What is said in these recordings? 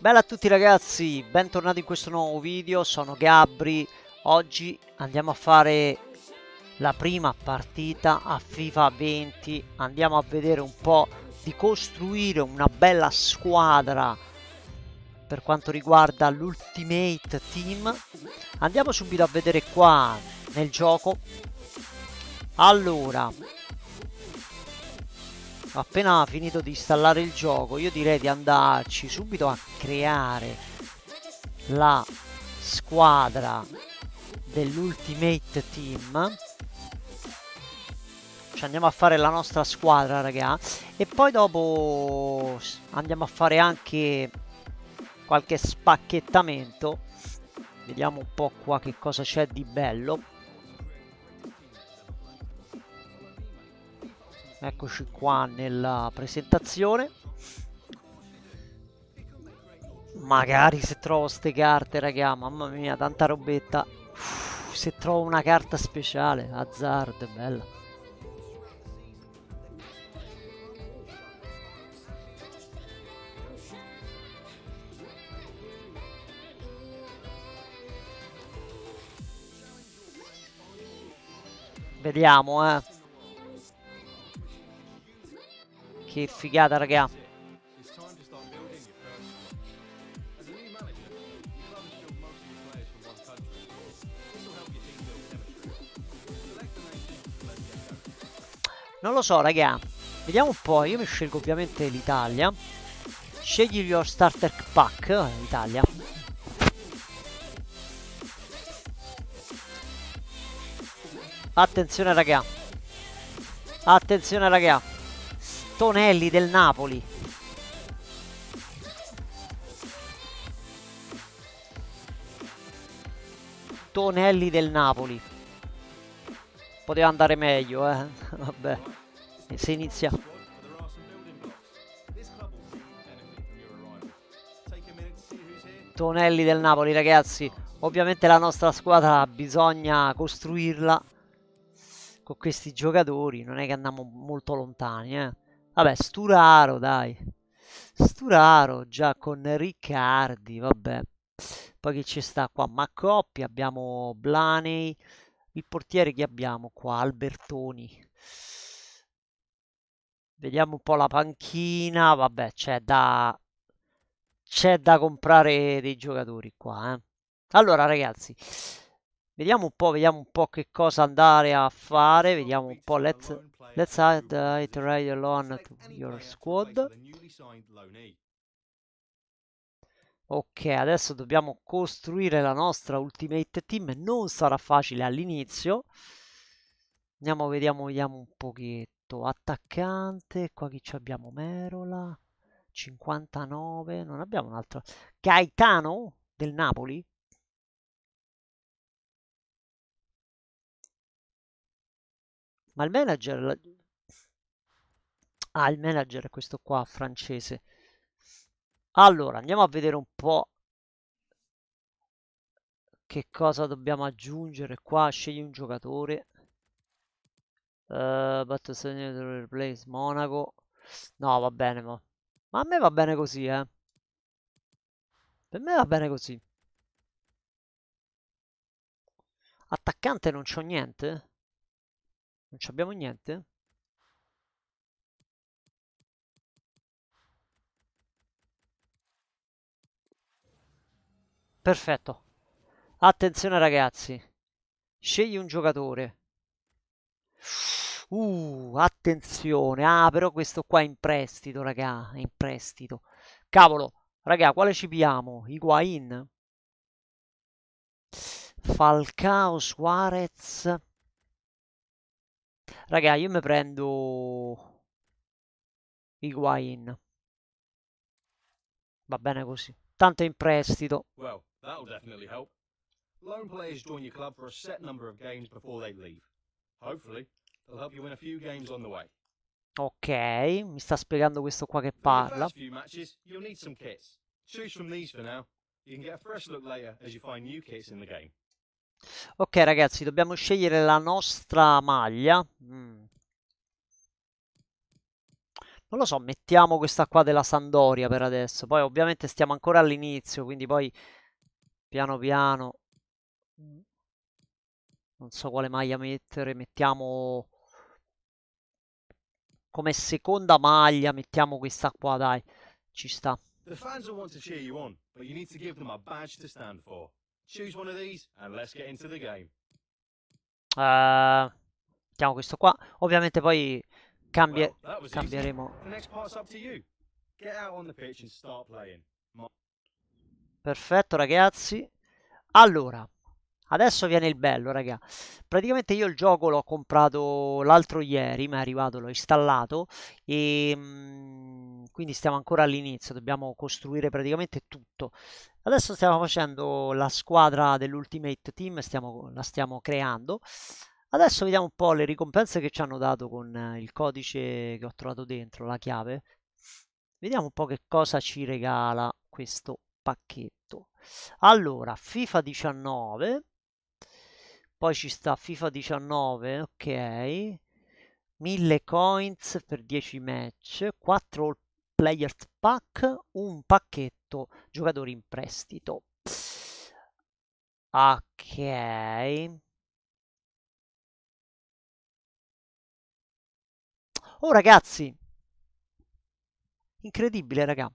Bella a tutti ragazzi, bentornati in questo nuovo video, sono Gabri Oggi andiamo a fare la prima partita a FIFA 20 Andiamo a vedere un po' di costruire una bella squadra Per quanto riguarda l'Ultimate Team Andiamo subito a vedere qua nel gioco Allora, appena finito di installare il gioco io direi di andarci subito a creare la squadra dell'ultimate team ci andiamo a fare la nostra squadra raga e poi dopo andiamo a fare anche qualche spacchettamento vediamo un po' qua che cosa c'è di bello eccoci qua nella presentazione magari se trovo queste carte raga mamma mia tanta robetta Uff, se trovo una carta speciale hazard bella vediamo eh Che figata, raga. Non lo so, raga. Vediamo un po'. Io mi scelgo ovviamente l'Italia. Scegli your starter pack, l'Italia. Eh, Attenzione, raga. Attenzione, raga. Tonelli del Napoli. Tonelli del Napoli. Poteva andare meglio, eh. Vabbè. se inizia Tonelli del Napoli, ragazzi. Ovviamente la nostra squadra bisogna costruirla con questi giocatori, non è che andiamo molto lontani, eh. Vabbè, Sturaro, dai. Sturaro già con Riccardi, vabbè. Poi che ci sta qua? Maccoppi, abbiamo Blaney. Il portiere che abbiamo qua? Albertoni. Vediamo un po' la panchina. Vabbè, c'è da... C'è da comprare dei giocatori qua, eh. Allora, ragazzi, Vediamo un po', vediamo un po' che cosa andare a fare. Vediamo un po'. Let's, let's add uh, iterate alone to your squad. Ok, adesso dobbiamo costruire la nostra ultimate team. Non sarà facile all'inizio. Andiamo, vediamo, vediamo un pochetto. Attaccante, qua chi abbiamo? Merola, 59, non abbiamo un altro. Gaetano del Napoli? Ma il manager... Ah, il manager è questo qua, francese. Allora, andiamo a vedere un po' che cosa dobbiamo aggiungere qua. Scegli un giocatore. Uh, eh, Battlefield Replace Monaco. No, va bene, ma... ma a me va bene così, eh. Per me va bene così. Attaccante non c'ho niente? Non abbiamo niente? Perfetto. Attenzione ragazzi. Scegli un giocatore. Uh, attenzione. Ah, però questo qua è in prestito, raga. È in prestito. Cavolo. Raga, quale ci pigliamo? Higuain? Falcao, Suarez... Raga, io mi prendo Higuain. Va bene così. Tanto è in prestito. Well, that'll definitely help. Loan players join your club for a set number of games before they leave. Hopefully, they'll help you win a few games on the way. Ok, mi sta spiegando questo qua che parla. Matches, you'll need some kits. Choose from these for now. You can get a fresh look later as you find new kits in the game. Ok ragazzi, dobbiamo scegliere la nostra maglia. Mm. Non lo so, mettiamo questa qua della Sandoria per adesso. Poi ovviamente stiamo ancora all'inizio, quindi poi piano piano... Non so quale maglia mettere, mettiamo... Come seconda maglia mettiamo questa qua, dai. Ci sta. The fans will want to cheer you on, but you need to give them a badge to stand for. Choose one of these and let's get into the game. Uh, eh, mettiamo questo qua. Ovviamente poi cambia, well, cambieremo. Perfetto ragazzi. Allora, Adesso viene il bello, raga. Praticamente io il gioco l'ho comprato l'altro ieri, mi è arrivato, l'ho installato e mm, quindi stiamo ancora all'inizio, dobbiamo costruire praticamente tutto. Adesso stiamo facendo la squadra dell'Ultimate Team, stiamo, la stiamo creando. Adesso vediamo un po' le ricompense che ci hanno dato con eh, il codice che ho trovato dentro, la chiave. Vediamo un po' che cosa ci regala questo pacchetto. Allora, FIFA 19 poi ci sta FIFA 19, ok. 1000 coins per 10 match, 4 all players pack, un pacchetto giocatori in prestito. Ok. Oh ragazzi, incredibile raga.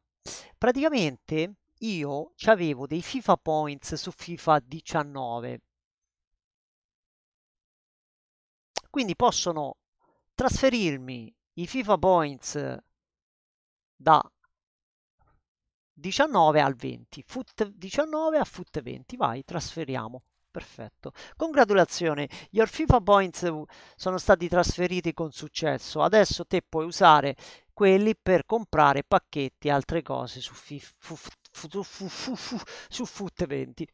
Praticamente io avevo dei FIFA points su FIFA 19 Quindi possono trasferirmi i FIFA Points da 19 al 20, foot 19 a foot 20, vai, trasferiamo. Perfetto. Congratulazioni, your FIFA points sono stati trasferiti con successo. Adesso te puoi usare quelli per comprare pacchetti e altre cose su FIFA, su, Foot 20.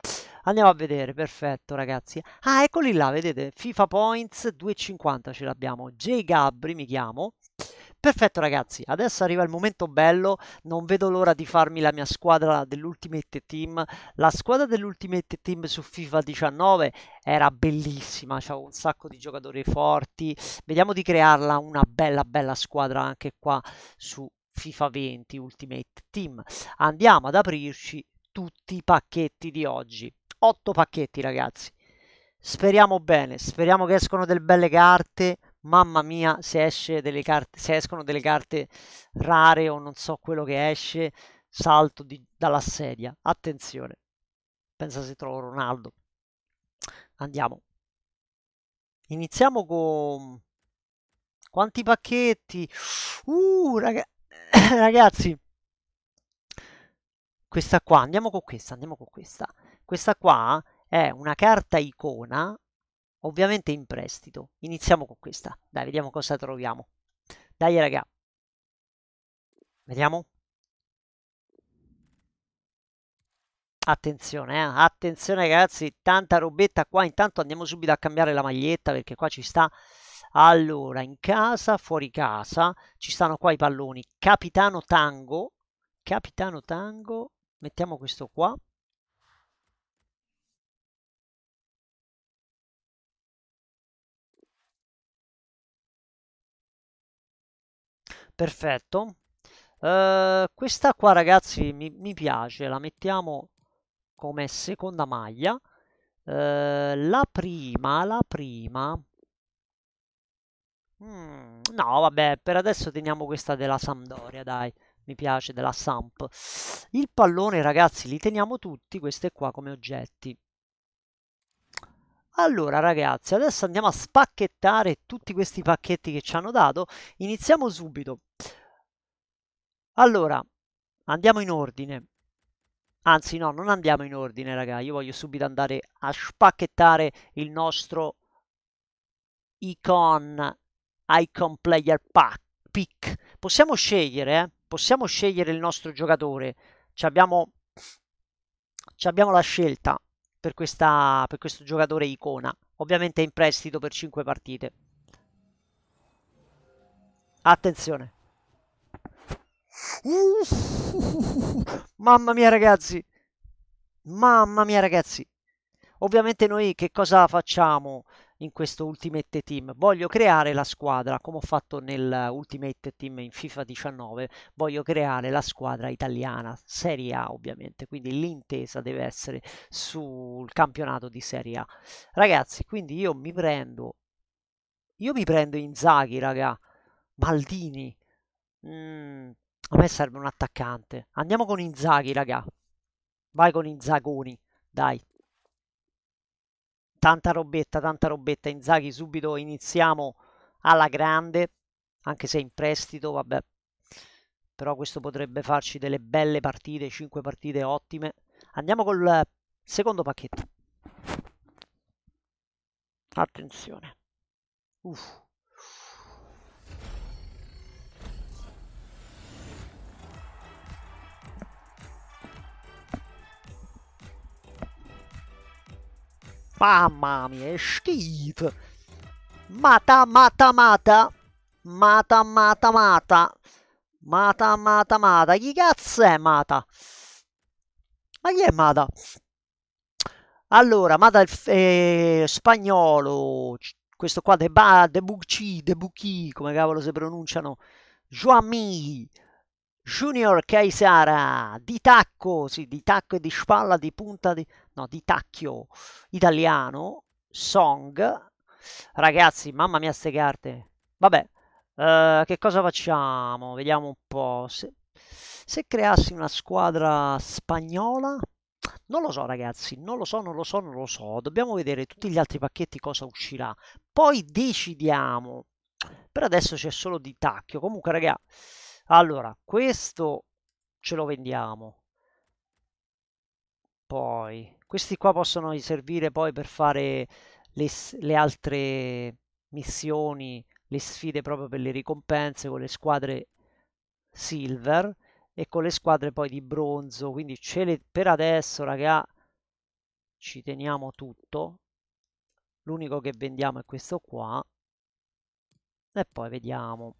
Andiamo a vedere, perfetto ragazzi. Ah, eccoli là, vedete, FIFA Points 250 ce l'abbiamo. J Gabri mi chiamo. Perfetto ragazzi, adesso arriva il momento bello, non vedo l'ora di farmi la mia squadra dell'Ultimate Team. La squadra dell'Ultimate Team su FIFA 19 era bellissima, c'era un sacco di giocatori forti. Vediamo di crearla una bella bella squadra anche qua su FIFA 20 Ultimate Team. Andiamo ad aprirci tutti i pacchetti di oggi. 8 pacchetti ragazzi. Speriamo bene, speriamo che escono delle belle carte. Mamma mia, se, carte, se escono delle carte rare o non so quello che esce, salto di, dalla sedia. Attenzione. Pensa se trovo Ronaldo. Andiamo. Iniziamo con... Quanti pacchetti? Uh, ragazzi... ragazzi, questa qua, andiamo con questa, andiamo con questa. Questa qua è una carta icona, ovviamente in prestito. Iniziamo con questa. Dai, vediamo cosa troviamo. Dai, raga. Vediamo. Attenzione, eh? attenzione ragazzi, tanta robetta qua. Intanto andiamo subito a cambiare la maglietta perché qua ci sta allora, in casa, fuori casa, ci stanno qua i palloni. Capitano Tango, Capitano Tango, mettiamo questo qua. Perfetto. Uh, questa qua ragazzi mi, mi, piace, la mettiamo come seconda maglia. Uh, la prima, la prima, Mm, no, vabbè, per adesso teniamo questa della Sampdoria, dai. Mi piace, della Samp. Il pallone, ragazzi, li teniamo tutti, queste qua come oggetti. Allora ragazzi, adesso andiamo a spacchettare tutti questi pacchetti che ci hanno dato. Iniziamo subito. Allora, andiamo in ordine. Anzi no, non andiamo in ordine raga, io voglio subito andare a spacchettare il nostro icon icon player pack, pick. Possiamo scegliere, eh? possiamo scegliere il nostro giocatore. Ci abbiamo, ci abbiamo la scelta per, questa, per questo giocatore icona. Ovviamente in prestito per 5 partite. Attenzione. mamma mia ragazzi. Mamma mia ragazzi. Ovviamente noi che cosa facciamo? in questo Ultimate Team. Voglio creare la squadra, come ho fatto nel Ultimate Team in FIFA 19, voglio creare la squadra italiana, Serie A ovviamente, quindi l'intesa deve essere sul campionato di Serie A. Ragazzi, quindi io mi prendo io mi prendo Inzaghi, raga, Maldini. Mm, a me serve un attaccante. Andiamo con Inzaghi, raga. Vai con Inzagoni, dai tanta robetta, tanta robetta. Inzaghi subito iniziamo alla grande, anche se in prestito, vabbè. Però questo potrebbe farci delle belle partite, 5 partite ottime. Andiamo col secondo pacchetto. Attenzione. Uff. Mamma mia, è schifo. Mata, mata, mata. Mata, mata, mata. Mata, mata, mata. Chi cazzo è Mata? Ma chi è Mata? Allora, Mata è eh, spagnolo. Questo qua, De, ba, de Bucci, De Bucchi, come cavolo si pronunciano. Joami, Junior Caesara, di tacco, sì, di tacco e di spalla, di punta, di no, di tacchio italiano, Song. Ragazzi, mamma mia ste carte. Vabbè, eh, che cosa facciamo? Vediamo un po'. Se, se creassi una squadra spagnola, non lo so ragazzi, non lo so, non lo so, non lo so. Dobbiamo vedere tutti gli altri pacchetti cosa uscirà. Poi decidiamo. Per adesso c'è solo di tacchio. Comunque ragazzi, allora, questo ce lo vendiamo. Poi questi qua possono servire poi per fare le, le altre missioni, le sfide proprio per le ricompense con le squadre silver e con le squadre poi di bronzo. Quindi ce le, per adesso, raga, ci teniamo tutto. L'unico che vendiamo è questo qua. E poi vediamo.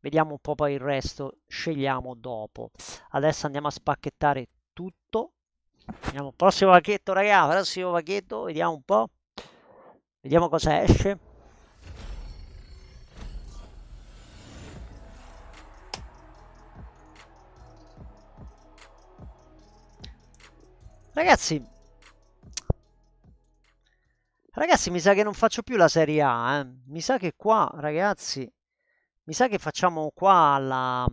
Vediamo un po' poi il resto, scegliamo dopo. Adesso andiamo a spacchettare tutto Andiamo, prossimo pacchetto, ragazzi. prossimo pacchetto, vediamo un po'. Vediamo cosa esce. Ragazzi, ragazzi, mi sa che non faccio più la Serie A, eh. Mi sa che qua, ragazzi, mi sa che facciamo qua la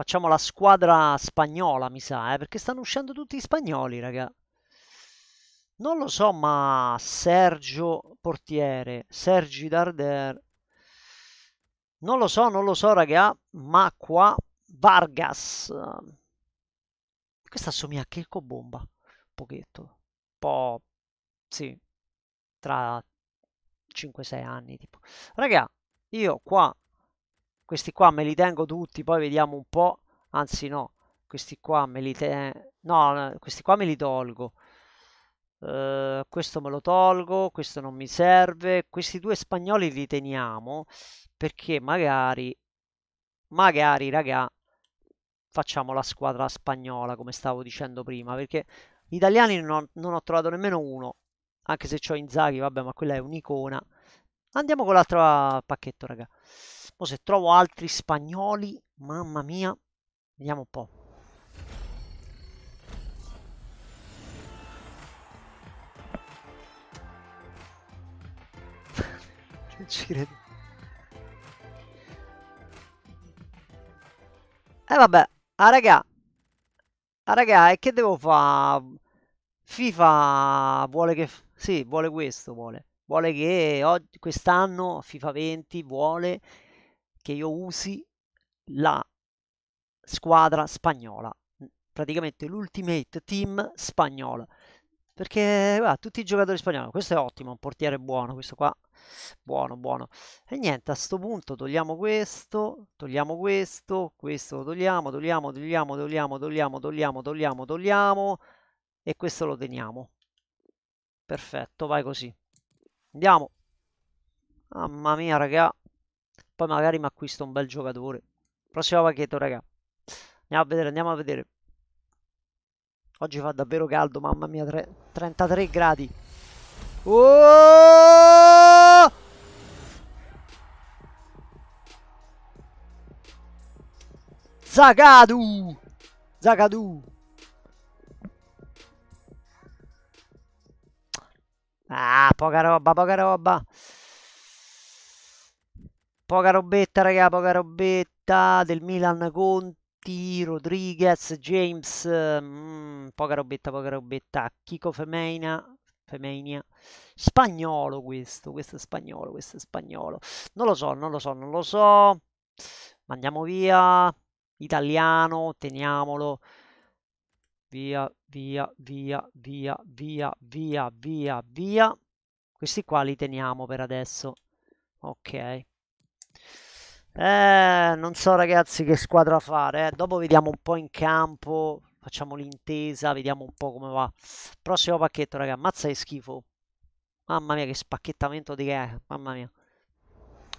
Facciamo la squadra spagnola, mi sa, eh, perché stanno uscendo tutti i spagnoli, raga. Non lo so, ma Sergio Portiere, Sergi Darder. Non lo so, non lo so, raga, ma qua Vargas. Questa assomiglia a Checco Bomba, un pochetto. Un po', sì, tra 5-6 anni, tipo. Raga, io qua questi qua me li tengo tutti poi vediamo un po' anzi no questi qua me li te... no questi qua me li tolgo Uh, questo me lo tolgo, questo non mi serve, questi due spagnoli li teniamo perché magari, magari raga, facciamo la squadra spagnola come stavo dicendo prima perché italiani non ho, non ho trovato nemmeno uno, anche se ho Inzaghi, vabbè ma quella è un'icona. Andiamo con l'altro pacchetto raga. Poi se trovo altri spagnoli, mamma mia, vediamo un po'. non ci credo. E eh vabbè, ah raga, ah raga, e che devo fare? FIFA vuole che... Sì, vuole questo, vuole. Vuole che quest'anno FIFA 20 vuole che io usi la squadra spagnola, mhmm, praticamente l'ultimate team spagnola. Perché guarda, tutti i giocatori spagnoli, questo è ottimo, un portiere buono, questo qua, buono, buono. E niente, a questo punto togliamo questo, togliamo questo, questo lo togliamo, togliamo, togliamo, togliamo, togliamo, togliamo, togliamo, togliamo, e questo lo teniamo. Perfetto, vai così. Andiamo. Mamma mia, raga. Poi magari mi acquisto un bel giocatore. Prossimo pacchetto, raga. Andiamo a vedere, andiamo a vedere. Oggi fa davvero caldo, mamma mia, 33 gradi. Oh! Zagadu! Zagadu! Ah, poca roba, poca roba. Poca robetta, raga, poca robetta del Milan Conti, Rodriguez, James, mm, poca robetta, poca robetta. Chico Femeina, Femenia. Spagnolo questo, questo è spagnolo, questo è spagnolo. Non lo so, non lo so, non lo so. Mandiamo via. Italiano, teniamolo. Via, via, via, via, via, via, via, via. Questi qua li teniamo per adesso. Ok. Eh, non so ragazzi che squadra fare, eh. dopo vediamo un po' in campo, facciamo l'intesa, vediamo un po' come va. Prossimo pacchetto raga, mazza che schifo. Mamma mia che spacchettamento di che è, mamma mia.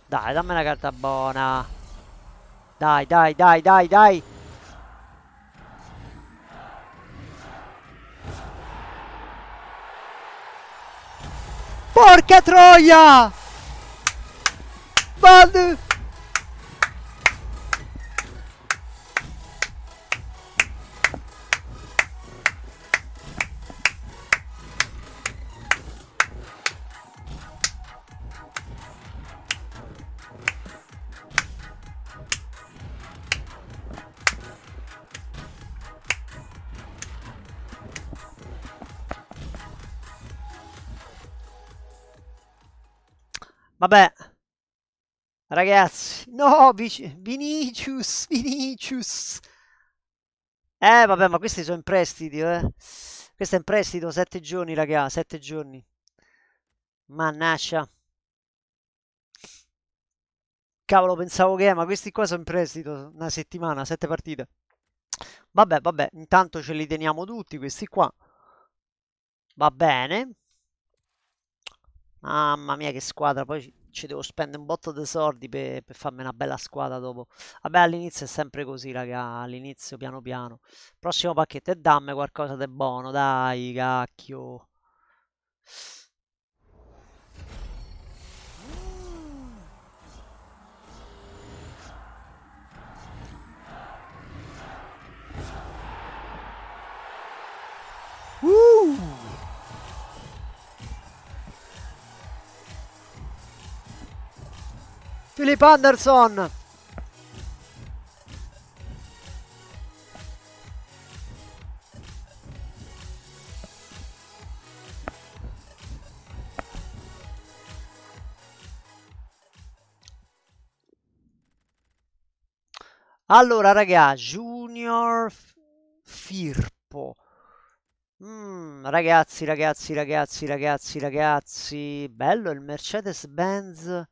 Dai, dammi una carta buona. Dai, dai, dai, dai, dai. Porca troia! Vado! Vabbè. Ragazzi, no, Vinicius, Vinicius. Eh, vabbè, ma questi sono in prestito, eh. Questo è in prestito, sette giorni, raga, sette giorni. Mannaccia. Cavolo, pensavo che, eh, ma questi qua sono in prestito, una settimana, sette partite. Vabbè, vabbè, intanto ce li teniamo tutti, questi qua. Va bene. Mamma mia che squadra, poi ci devo spendere un botto di soldi per, per farmi una bella squadra dopo. Vabbè all'inizio è sempre così raga, all'inizio piano piano. Prossimo pacchetto e dammi qualcosa di buono, dai cacchio. Philip Anderson. Allora, raga, Junior Firpo. Mm, ragazzi, ragazzi, ragazzi, ragazzi, ragazzi. Bello il Mercedes-Benz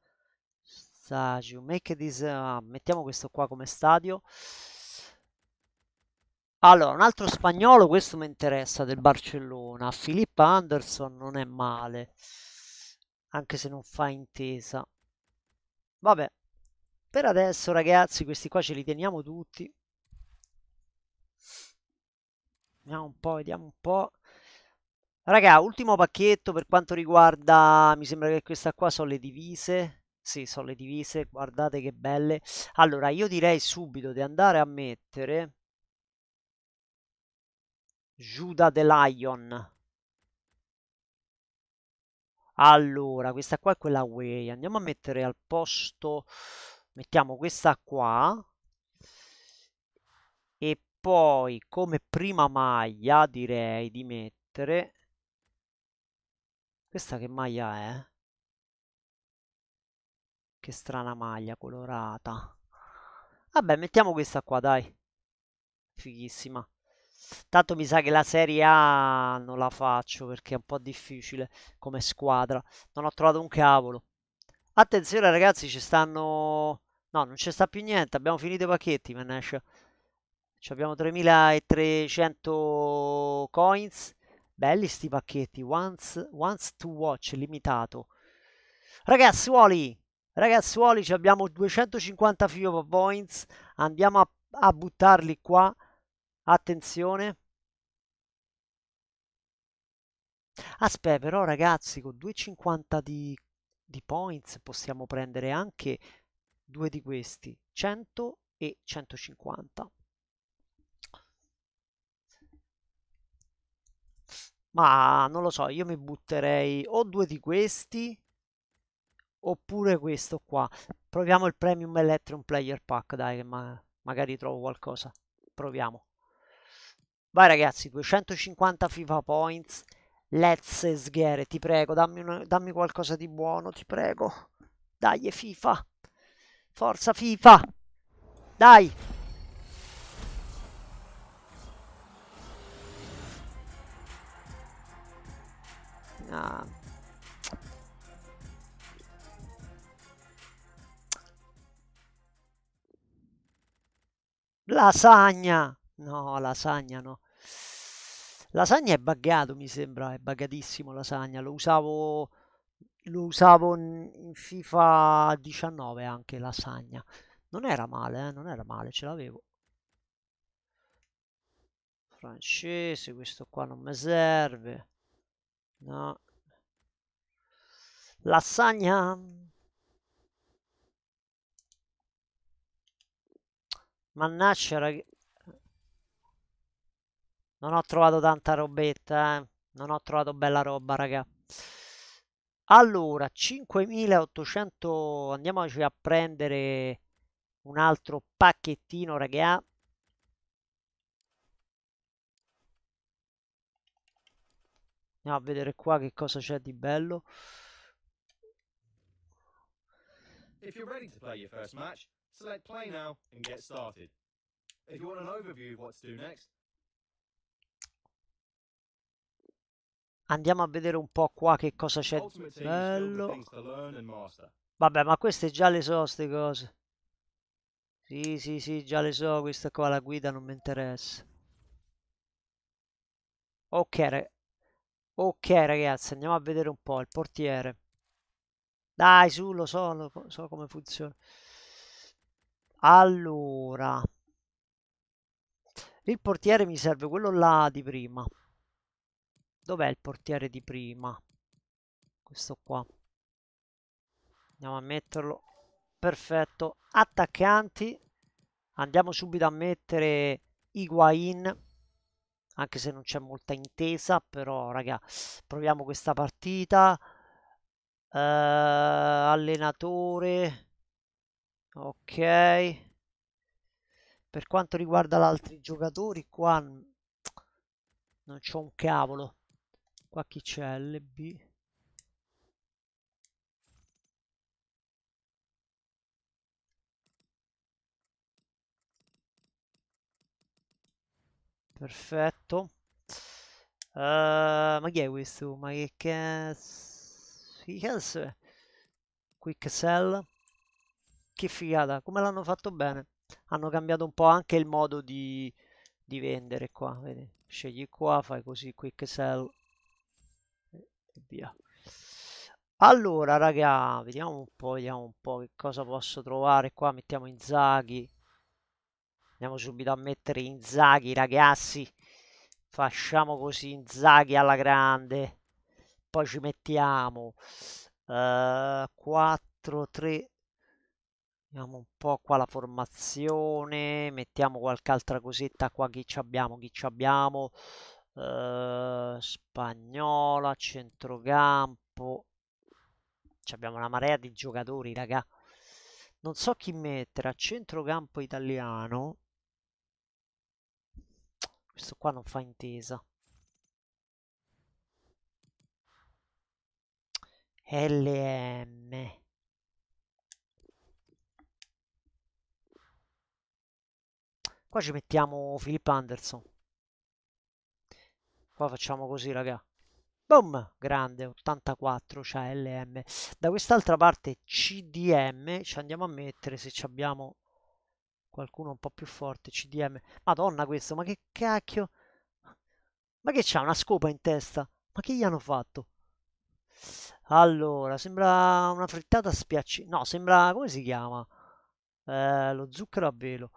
Sagiu, make this... Uh, mettiamo questo qua come stadio. Allora, un altro spagnolo, questo mi interessa, del Barcellona. Filippa Anderson non è male, anche se non fa intesa. Vabbè, per adesso ragazzi, questi qua ce li teniamo tutti. Vediamo un po', vediamo un po'. Raga, ultimo pacchetto per quanto riguarda, mi sembra che questa qua sono le divise ragazzi, sono le divise, guardate che belle. Allora, io direi subito di andare a mettere Giuda the Lion. Allora, questa qua è quella way. Andiamo a mettere al posto... Mettiamo questa qua. E poi, come prima maglia, direi di mettere... Questa che maglia è? Che strana maglia colorata. Vabbè, mettiamo questa qua, dai. Fighissima. Tanto mi sa che la Serie A non la faccio perché è un po' difficile come squadra. Non ho trovato un cavolo. Attenzione ragazzi, ci stanno... No, non ci sta più niente, abbiamo finito i pacchetti, mannaggia. Abbiamo 3300 coins. Belli sti pacchetti. Once, once to watch, limitato. Ragazzuoli, Ragazzuoli, ci abbiamo 250 FIBA points, andiamo a, a buttarli qua. Attenzione. Aspetta, però ragazzi, con 2,50 di, di points possiamo prendere anche due di questi, 100 e 150. Ma non lo so, io mi butterei o due di questi oppure questo qua. Proviamo il Premium Electron Player Pack, dai, che ma magari trovo qualcosa. Proviamo. Vai ragazzi, 250 FIFA Points. Let's sghere, ti prego, dammi, una, dammi qualcosa di buono, ti prego. Dai, FIFA. Forza FIFA. Dai. Ah. Lasagna! No, lasagna no. Lasagna è buggato, mi sembra, è buggatissimo lasagna. Lo usavo, lo usavo in FIFA 19 anche, lasagna. Non era male, eh? non era male, ce l'avevo. Francese, questo qua non mi serve. No. Lasagna! Mannaccia, ragazzi. Non ho trovato tanta robetta, eh. Non ho trovato bella roba, raga. Allora, 5800... Andiamoci a prendere un altro pacchettino, raga. Andiamo a vedere qua che cosa c'è di bello. If you're ready to play your first match, select play now and get started. If you want an overview of what to do next, Andiamo a vedere un po' qua che cosa c'è di bello. Vabbè, ma queste già le so, queste cose. Sì, sì, sì, già le so, questa qua, la guida non mi interessa. Ok, ok ragazzi, andiamo a vedere un po' il portiere. Dai, su, lo so, lo so come funziona. Allora. Il portiere mi serve quello là di prima. Dov'è il portiere di prima? Questo qua. Andiamo a metterlo. Perfetto. Attaccanti. Andiamo subito a mettere Higuain. Anche se non c'è molta intesa, però raga, proviamo questa partita uh, allenatore ok per quanto riguarda gli altri giocatori qua non c'ho un cavolo qua chi c'è LB perfetto uh, ma chi è questo ma che cazzo Yes. Quick Sell. Che figata, come l'hanno fatto bene. Hanno cambiato un po' anche il modo di, di vendere qua, vedi? Scegli qua, fai così, Quick Sell. E via. Allora, raga, vediamo un po', vediamo un po' che cosa posso trovare qua. Mettiamo Inzaghi. Andiamo subito a mettere Inzaghi, ragazzi. Facciamo così Inzaghi alla grande poi ci mettiamo eh, 4 3 vediamo un po' qua la formazione mettiamo qualche altra cosetta qua chi ci abbiamo chi ci abbiamo eh, spagnola centrocampo ci abbiamo una marea di giocatori raga non so chi mettere a centrocampo italiano questo qua non fa intesa LM. Qua ci mettiamo Philip Anderson. Qua facciamo così, raga. Boom! Grande, 84, c'è LM. Da quest'altra parte CDM, ci andiamo a mettere se abbiamo qualcuno un po' più forte, CDM. Madonna questo, ma che cacchio! Ma che c'ha una scopa in testa? Ma che gli hanno fatto? Allora, sembra una frittata spiacci... No, sembra... come si chiama? Eh, lo zucchero a velo.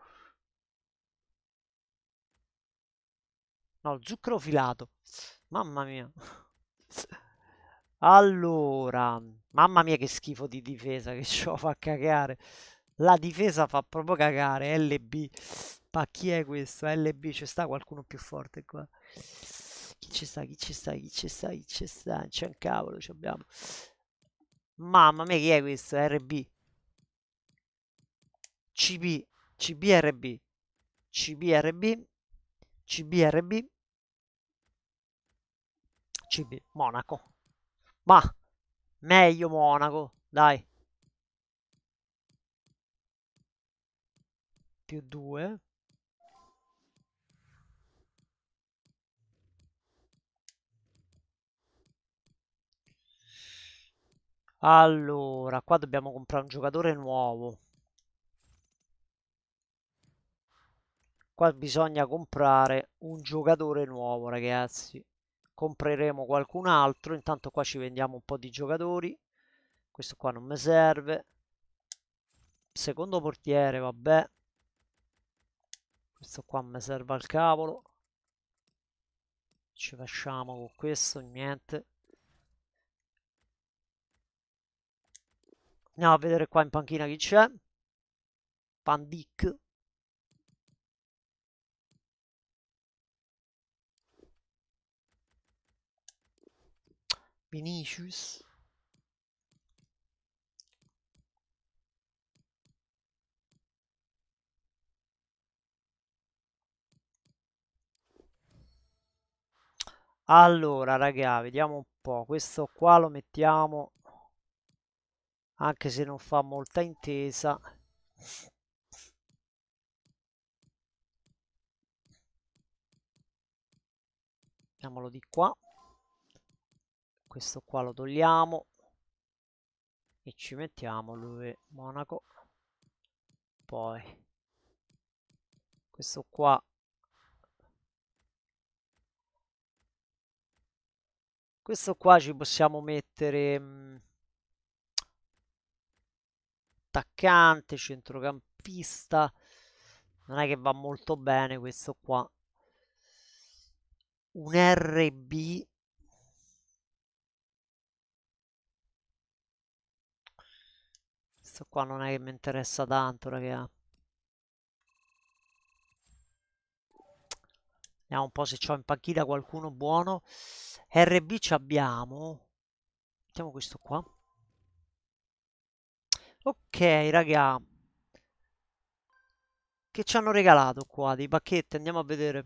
No, zucchero filato. Mamma mia. Allora, mamma mia che schifo di difesa che ciò fa cagare. La difesa fa proprio cagare, LB. Ma chi è questo? LB, c'è sta qualcuno più forte qua ci sta, chi ci sta, chi ci sta, chi ci sta. C'è un cavolo, ci abbiamo. Mamma mia, chi è questo? RB. CB. CBRB. CBRB. CBRB. CB. Monaco. Ma, meglio Monaco, dai. Più due. Allora, qua dobbiamo comprare un giocatore nuovo. Qua bisogna comprare un giocatore nuovo, ragazzi. Compreremo qualcun altro. Intanto qua ci vendiamo un po' di giocatori. Questo qua non mi serve. Secondo portiere, vabbè. Questo qua mi serve al cavolo. Ci facciamo con questo, niente. Andiamo a vedere qua in panchina chi c'è. Pandic. Vinicius. Allora, raga, vediamo un po'. Questo qua lo mettiamo anche se non fa molta intesa mettiamolo di qua questo qua lo togliamo e ci mettiamo lui Monaco poi questo qua questo qua ci possiamo mettere mm, attaccante, centrocampista. Non è che va molto bene questo qua. Un RB. Questo qua non è che mi interessa tanto, raga. Vediamo un po' se c'ho in panchina qualcuno buono. RB ci abbiamo. Mettiamo questo qua. Ok, raga. Che ci hanno regalato qua? Dei pacchetti, andiamo a vedere.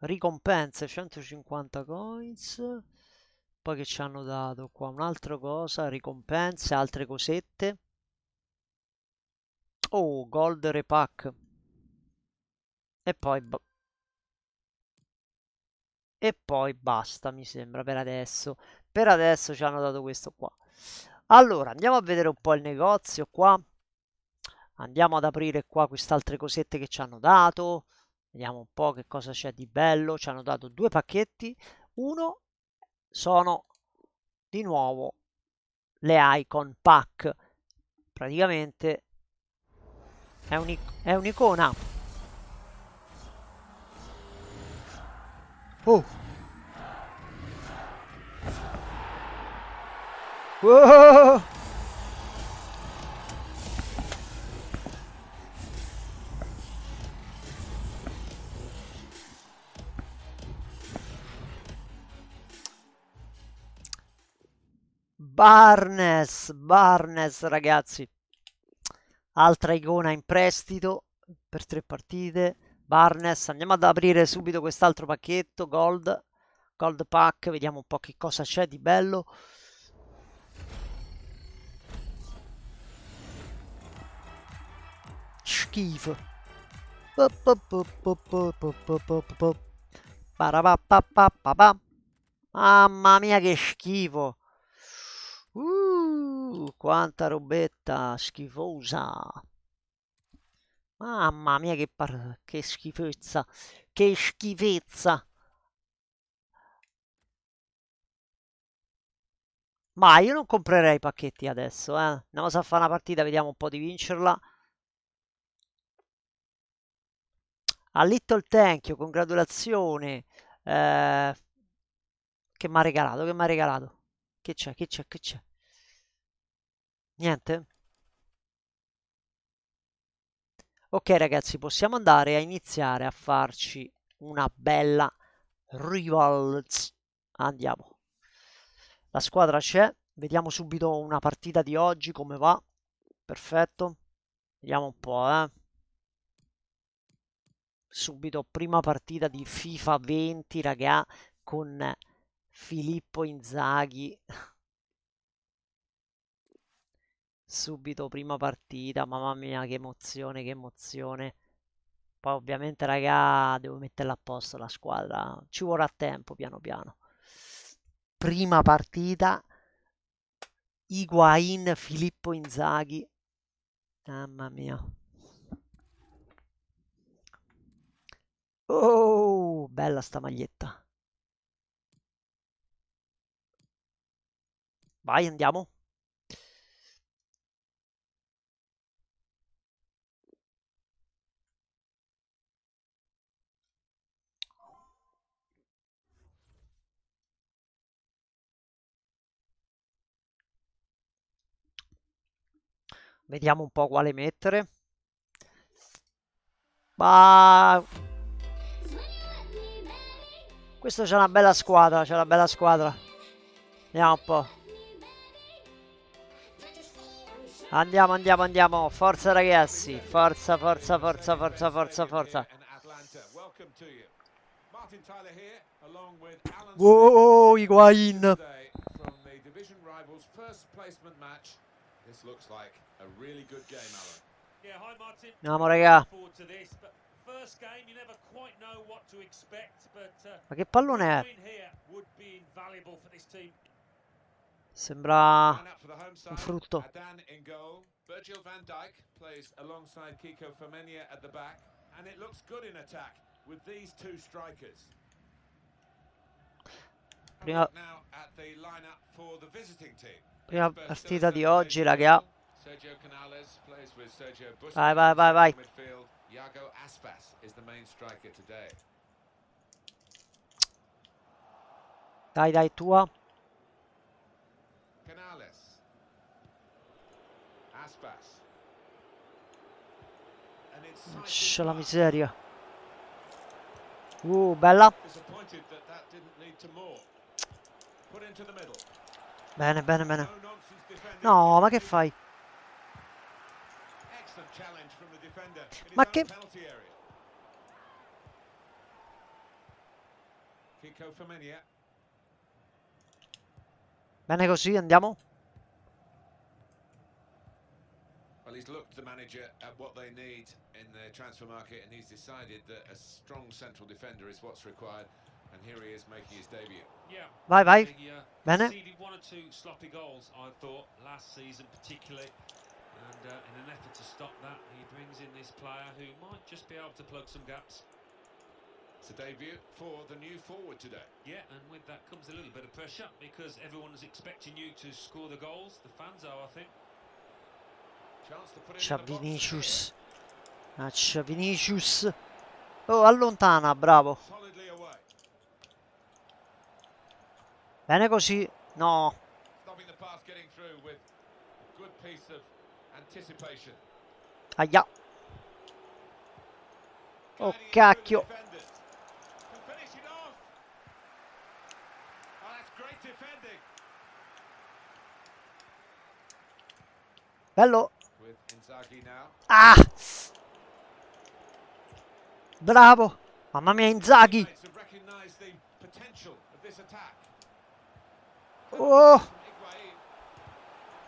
Ricompense, 150 coins. Poi che ci hanno dato qua? Un'altra cosa, ricompense, altre cosette. Oh, gold repack. E poi... E poi basta, mi sembra, per adesso. Per adesso ci hanno dato questo qua. Allora, andiamo a vedere un po' il negozio qua. Andiamo ad aprire qua queste altre cosette che ci hanno dato. Vediamo un po' che cosa c'è di bello. Ci hanno dato due pacchetti. Uno sono di nuovo le icon pack. Praticamente è un'icona. Un oh! Whoa! Oh! Barnes, Barnes ragazzi, altra icona in prestito per tre partite, Barnes, andiamo ad aprire subito quest'altro pacchetto, Gold, Gold Pack, vediamo un po' che cosa c'è di bello, schifo. Mamma mia che schifo. Uh, quanta robetta schifosa. Mamma mia che, par- che schifezza. Che schifezza. Ma io non comprerei i pacchetti adesso, eh. Andiamo a fare una partita, vediamo un po' di vincerla. A Little Thank you, congratulazioni. Eh, che mi ha regalato, che mi ha regalato. Che c'è, che c'è, che c'è? Niente? Ok ragazzi, possiamo andare a iniziare a farci una bella rivals. Andiamo. La squadra c'è, vediamo subito una partita di oggi come va. Perfetto. Vediamo un po', eh subito prima partita di FIFA 20, raga, con Filippo Inzaghi. subito prima partita, mamma mia, che emozione, che emozione. Poi ovviamente, raga, devo metterla a posto la squadra. Ci vorrà tempo, piano piano. Prima partita Higuain Filippo Inzaghi. Mamma mia. Oh, bella sta maglietta. Vai, andiamo. Vediamo un po' quale mettere. Bah... Questo c'è una bella squadra, c'è una bella squadra. Andiamo un po'. Andiamo, andiamo, andiamo. Forza ragazzi. Forza, forza, forza, forza, forza, forza. Wow, Iguain. Andiamo raga. Uh, Ma che pallone è? Sembra un frutto. Virgil van Dijk plays alongside Kiko Femenia at the back and it looks good in attack with these two strikers. Prima, prima partita di oggi, raga. Sergio Canales plays with Sergio Busquets. Bye, bye, bye, bye. Midfield, Iago Aspas is the main striker today. Dai, dai, tua. Canales. Aspas. la miseria. Uh, bella. Bene, bene, bene. No, ma che fai? Ma che... Bene così, andiamo. Well, he's looked the manager at what they need in the transfer market and he's decided that a strong central defender is what's required. And here he is making his debut. Yeah. Vai, vai. Uh, Bene. Conceded one or two sloppy goals, I thought, last season particularly. And uh, in an effort to stop that, he brings in this player who might just be able to plug some gaps. It's a debut for the new forward today. Yeah, and with that comes a little bit of pressure because everyone's expecting you to score the goals. The fans are, I think. Chance to put it ah, Oh, allontana, bravo. Bene così. No. Stopping the pass getting through with good piece of Aia. Oh cacchio. Oh, Bello. Ah! Bravo. Mamma mia Inzaghi. Oh!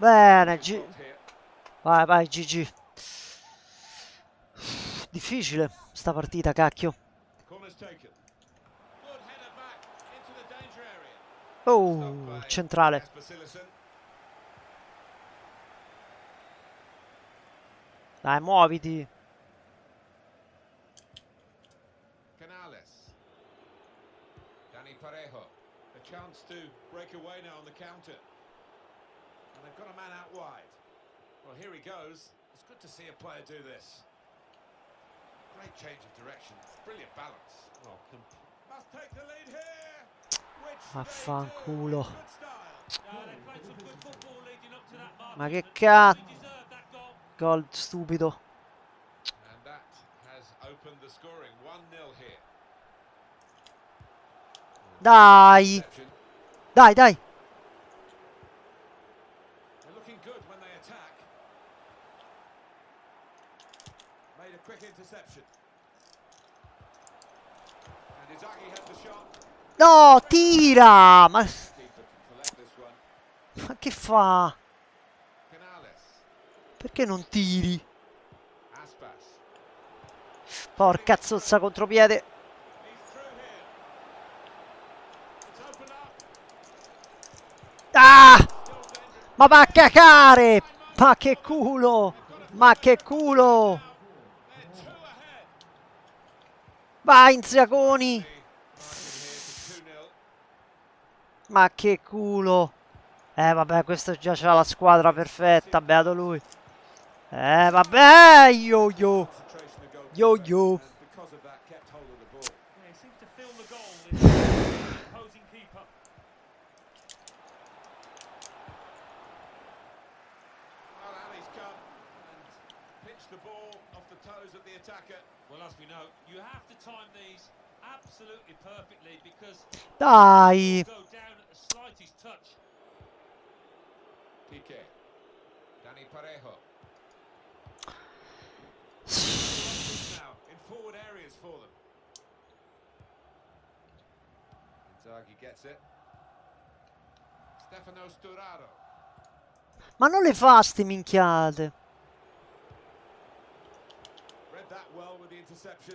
Bene, Vai, vai, GG. Difficile sta partita, cacchio. Oh, centrale. Dai, muoviti. Canales. Danny Parejo. A chance to break away now on the counter. And they've got a man out wide. Well, here he goes. It's good to see a player do this. Great change of direction. Brilliant balance. Oh, Must take the lead here. Vaffanculo. Ma che cazzo! Gol stupido. And that has opened the scoring. 1-0 here. Dai! Dai, dai! No, tira! Ma, ma che fa? Perché non tiri? Porca zozza contropiede. Ah! Ma va a cacare! Ma che culo! Ma che culo! Vai Inziagoni! Ma che culo. Eh vabbè, questo già c'ha la squadra perfetta, beato lui. Eh vabbè, yo yo. Yo yo. Dai! the slightest touch. Pique. Danny Parejo. now in forward areas for them. Inzaghi gets it. Stefano Sturaro. Ma non le fa ste minchiate. Read that well with the interception.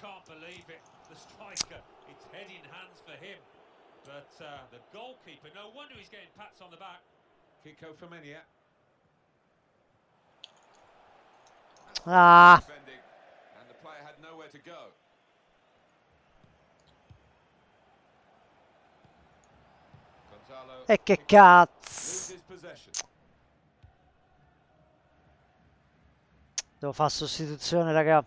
can't believe it. The striker, it's head in hands for him. But uh, the goalkeeper, no wonder he's getting pats on the back. Kiko Femenia. Ah. And the player had nowhere to go. E che cazzo! Devo fare sostituzione, raga.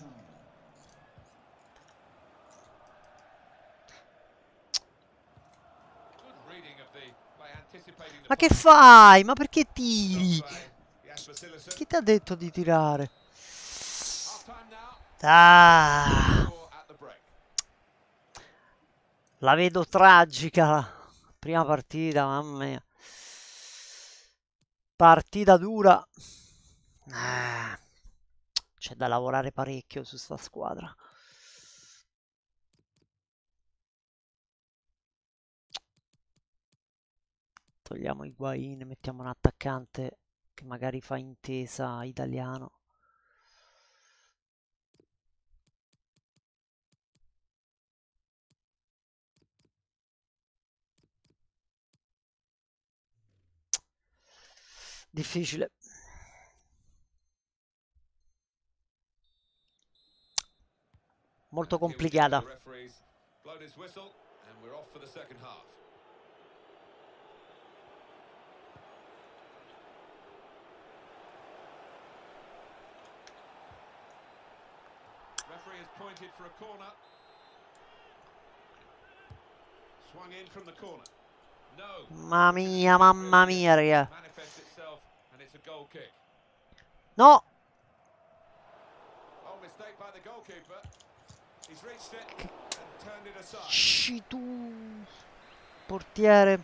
Mazzoni. Ma che fai? Ma perché tiri? Chi ti ha detto di tirare? Ah. La vedo tragica prima partita, mamma mia. Partita dura. Ah c'è da lavorare parecchio su sta squadra. Togliamo i guain, mettiamo un attaccante che magari fa intesa italiano. Difficile. molto complicata. Referee has pointed for a corner. Swung in from corner. No. Mamma mia, mamma mia, raga. No. Oh, mistake by the goalkeeper. Sci tu portiere.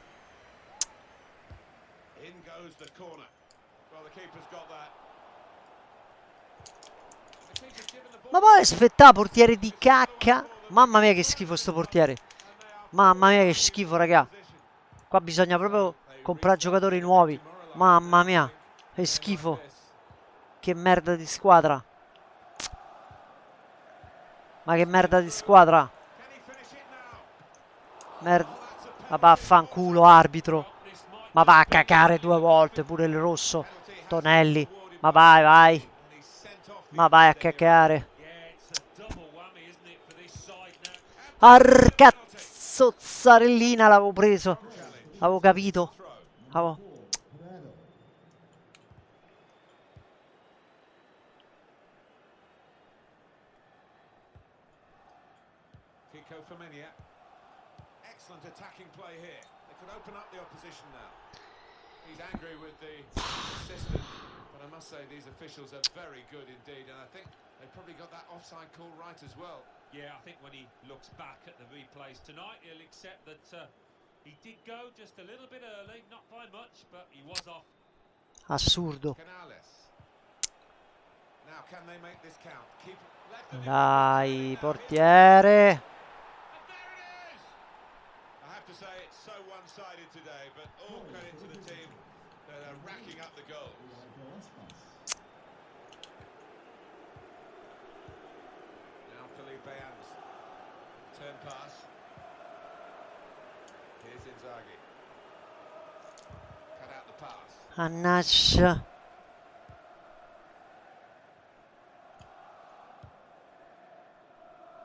Ma poi aspetta, portiere di cacca. Mamma mia che schifo sto portiere. Mamma mia che schifo, raga. Qua bisogna proprio comprare giocatori nuovi. Mamma mia, che schifo. Che merda di squadra. Ma che merda di squadra. Merda. Ma vaffanculo arbitro. Ma va a cacare due volte pure il rosso. Tonelli. Ma vai, vai. Ma vai a cacare. Arcazzo, zarellina l'avevo preso. L'avevo capito. Avevo... open up the opposition now. He's angry with the assistant, but I must say these officials are very good indeed, and I think they probably got that offside call right as well. Yeah, I think when he looks back at the replays tonight, he'll accept that uh, he did go just a little bit early, not by much, but he was off. Assurdo. Dai, portiere. to say it's so one-sided today, but all oh, credit to the team that are racking up the goals. Now Felipe Anderson. Turn pass. Here's Inzaghi. Cut out the pass. Annascia.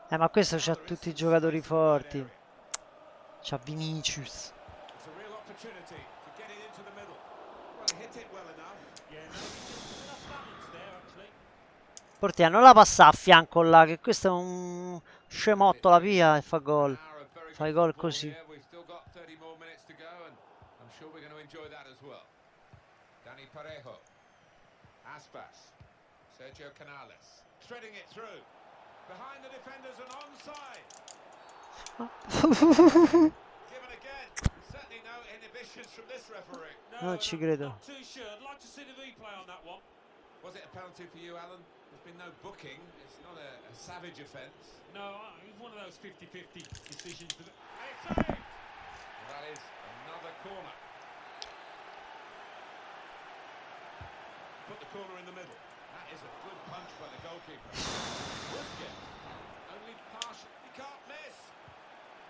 Eh, ma questo c'ha ecco, tutti i giocatori forti. C'ha Vinicius. Portiere, non la passa a fianco là, che questo è un scemotto la via e fa gol. Ah, fa i gol così. Aspas, Sergio Canales, treading it through, behind the defenders and onside. no Chigredo. too sure. I'd like to see the replay on that one. Was it a penalty for you, Alan? There's been no booking. It's not a, a savage offence. No, uh, it's one of those 50-50 decisions. Well, that is another corner. Put the corner in the middle. That is a good punch by the goalkeeper. Only partial. He can't miss.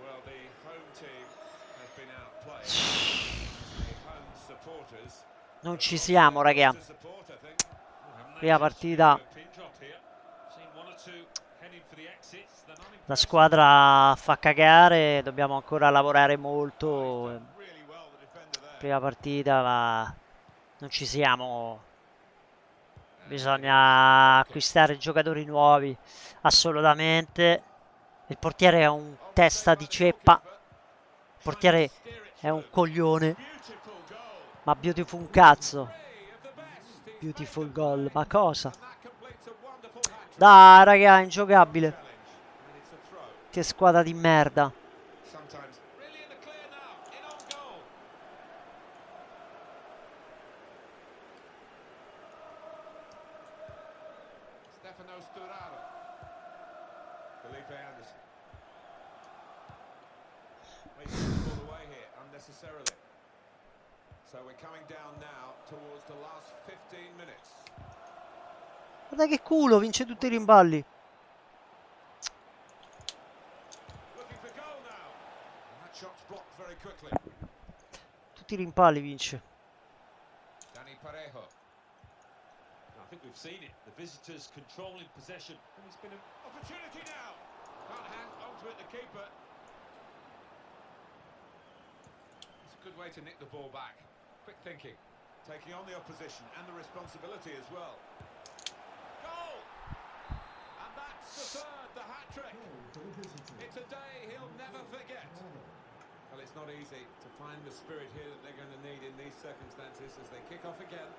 Well, the home team has been outplayed. The home supporters. Non ci siamo, raga. Qui la partita. La squadra fa cagare, dobbiamo ancora lavorare molto. Prima partita, ma non ci siamo bisogna acquistare giocatori nuovi assolutamente il portiere è un testa di ceppa. Il portiere è un coglione. Ma beautiful un cazzo. Beautiful goal. Ma cosa? Dai raga, ingiocabile. Che squadra di merda. vince tutti i rimballi. Tutti i rimpalli vince. Danny Parejo. I think we've seen it. The visitors controlling possession. And it's been an opportunity now. Can't hang onto it, the keeper. It's a good way to nick the ball back. Quick thinking. Taking on the opposition and the responsibility as well the third, the hat-trick. It's a day he'll never forget. Well, it's not easy to find the spirit here that they're going to need in these circumstances as they kick off again.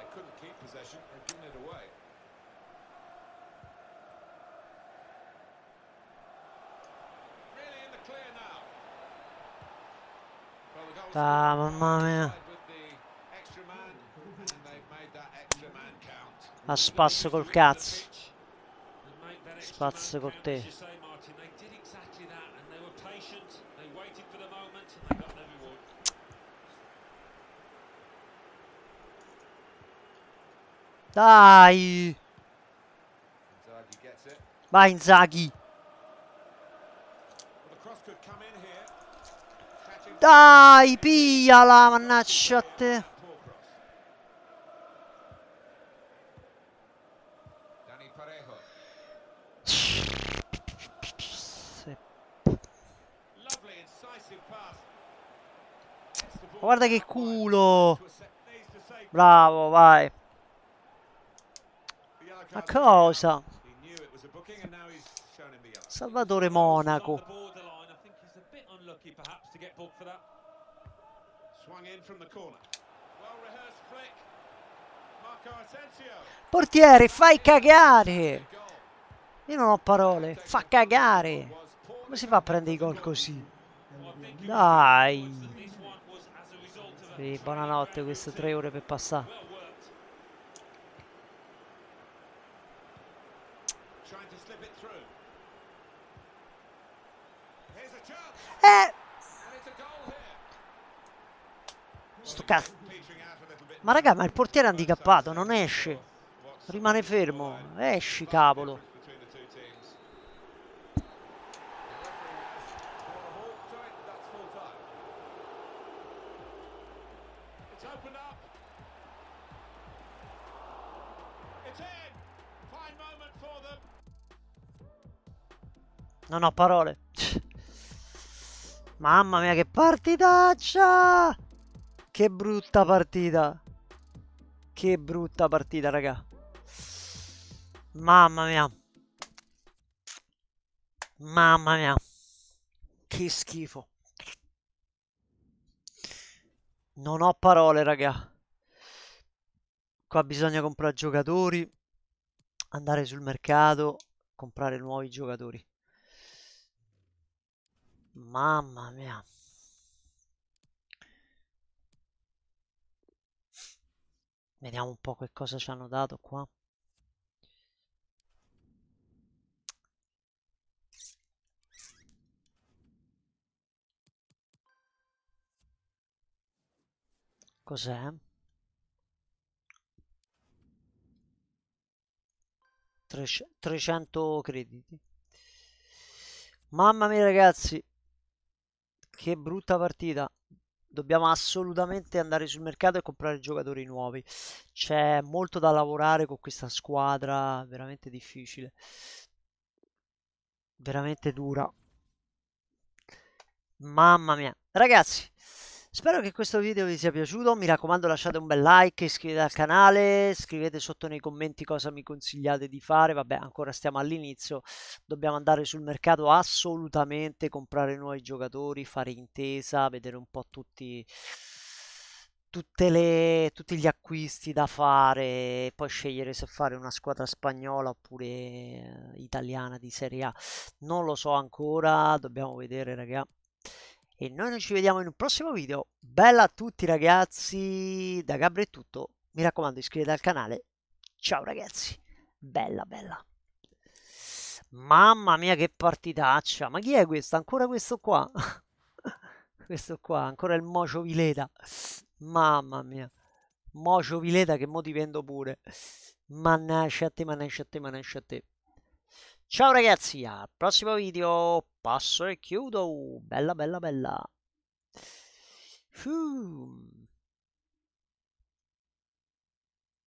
they couldn't keep possession. and have given it away. Ah, mamma mia. A spasso col cazzo. Spazio con te. Dai! Vai Inzaghi! Dai, pigliala, mannaggia a te. Guarda che culo. Bravo, vai. Ma cosa? Salvatore Monaco lucky, perhaps, to get booked for that. Swung in from the corner. Well rehearsed flick. Marco Asensio. Portiere, fai cagare! Io non ho parole, fa cagare! Come si fa a prendere i gol così? Dai! Sì, buonanotte, queste tre ore per passare. Eh! Sto cazzo. Ma raga, ma il portiere è handicappato, non esce. Rimane fermo. Esci, cavolo. Non ho parole. Mamma mia, che partitaccia! Che brutta partita! Che brutta partita, raga. Mamma mia. Mamma mia. Che schifo. Non ho parole, raga. Qua bisogna comprare giocatori, andare sul mercato, comprare nuovi giocatori. Mamma mia. Vediamo un po' che cosa ci hanno dato qua. Cos'è? Trec crediti. Mamma mia ragazzi, che brutta partita. Dobbiamo assolutamente andare sul mercato e comprare giocatori nuovi. C'è molto da lavorare con questa squadra, veramente difficile. Veramente dura. Mamma mia. Ragazzi, Spero che questo video vi sia piaciuto, mi raccomando lasciate un bel like, iscrivetevi al canale, scrivete sotto nei commenti cosa mi consigliate di fare, vabbè ancora stiamo all'inizio, dobbiamo andare sul mercato assolutamente, comprare nuovi giocatori, fare intesa, vedere un po' tutti... Le, tutti gli acquisti da fare, poi scegliere se fare una squadra spagnola oppure eh, italiana di Serie A. Non lo so ancora, dobbiamo vedere, raga e noi non ci vediamo in un prossimo video. Bella a tutti ragazzi, da Gabri è tutto, mi raccomando iscrivetevi al canale, ciao ragazzi, bella bella. Mamma mia che partitaccia, ma chi è questo? Ancora questo qua? questo qua, ancora il Mocio Vileta, mamma mia. Mocio Vileta che mo ti vendo pure. Mannaggia a te, mannaggia a te, mannaggia a te. Ciao ragazzi, al prossimo video passo e chiudo. Bella, bella, bella. Fuuu.